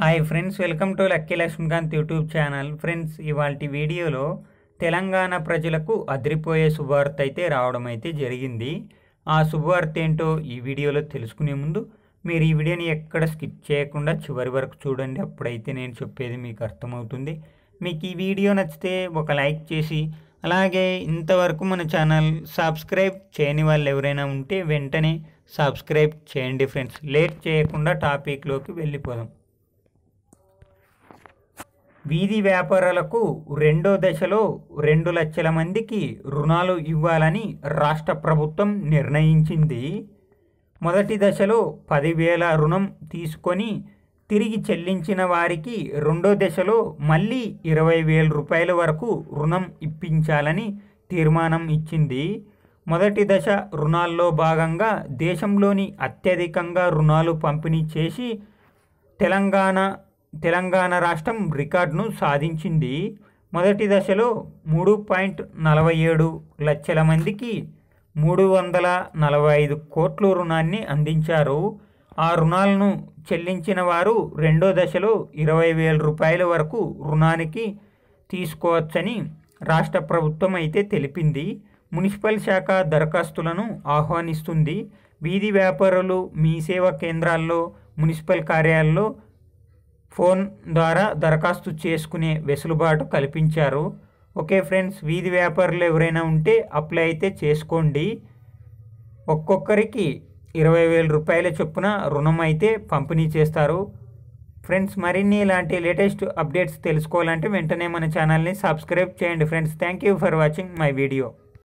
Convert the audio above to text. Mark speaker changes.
Speaker 1: hi friends welcome to Lucky Lakshmikanth YouTube channel friends ఇవాళ వీడియోలో తెలంగాణ ప్రజలకు అదిరిపోయే శుభవార్త అయితే రావడం అయితే జరిగింది ఆ శుభవార్త ఏంటో ఈ వీడియోలో తెలుసుకునే ముందు మీరు ఈ వీడియోని ఎక్కడ స్కిప్ చేయకుండా చివరి వరకు చూడండి అప్పుడైతే నేను చెప్పేది మీకు అర్థమవుతుంది మీకు ఈ వీడియో నచ్చితే ఒక లైక్ చేసి అలాగే ఇంతవరకు మన ఛానల్ సబ్స్క్రైబ్ చేయని వాళ్ళు ఎవరైనా ఉంటే వెంటనే సబ్స్క్రైబ్ చేయండి ఫ్రెండ్స్ లేట్ చేయకుండా టాపిక్లోకి వెళ్ళిపోదాం వీధి వ్యాపారాలకు రెండో దశలో రెండు లక్షల మందికి రుణాలు ఇవ్వాలని రాష్ట్ర ప్రభుత్వం నిర్ణయించింది మొదటి దశలో పదివేల రుణం తీసుకొని తిరిగి చెల్లించిన వారికి రెండో దశలో మళ్ళీ ఇరవై వేల రూపాయల వరకు రుణం ఇప్పించాలని తీర్మానం ఇచ్చింది మొదటి దశ రుణాల్లో భాగంగా దేశంలోని అత్యధికంగా రుణాలు పంపిణీ చేసి తెలంగాణ తెలంగాణ రాష్ట్రం రికార్డును సాధించింది మొదటి దశలో మూడు పాయింట్ నలభై ఏడు లక్షల మందికి మూడు వందల నలభై ఐదు కోట్ల రుణాన్ని అందించారు ఆ రుణాలను చెల్లించిన వారు రెండో దశలో ఇరవై వేల రూపాయల వరకు రుణానికి తీసుకోవచ్చని రాష్ట్ర ప్రభుత్వం అయితే తెలిపింది మున్సిపల్ శాఖ దరఖాస్తులను ఆహ్వానిస్తుంది వీధి వ్యాపారులు మీ సేవా కేంద్రాల్లో మున్సిపల్ కార్యాల్లో ఫోన్ ద్వారా దరఖాస్తు చేసుకునే వెసులుబాటు కల్పించారు ఓకే ఫ్రెండ్స్ వీధి వ్యాపారులు ఎవరైనా ఉంటే అప్లై అయితే చేసుకోండి ఒక్కొక్కరికి ఇరవై వేల రూపాయల చొప్పున రుణం అయితే పంపిణీ చేస్తారు ఫ్రెండ్స్ మరిన్ని ఇలాంటి లేటెస్ట్ అప్డేట్స్ తెలుసుకోవాలంటే వెంటనే మన ఛానల్ని సబ్స్క్రైబ్ చేయండి friends thank you for watching my video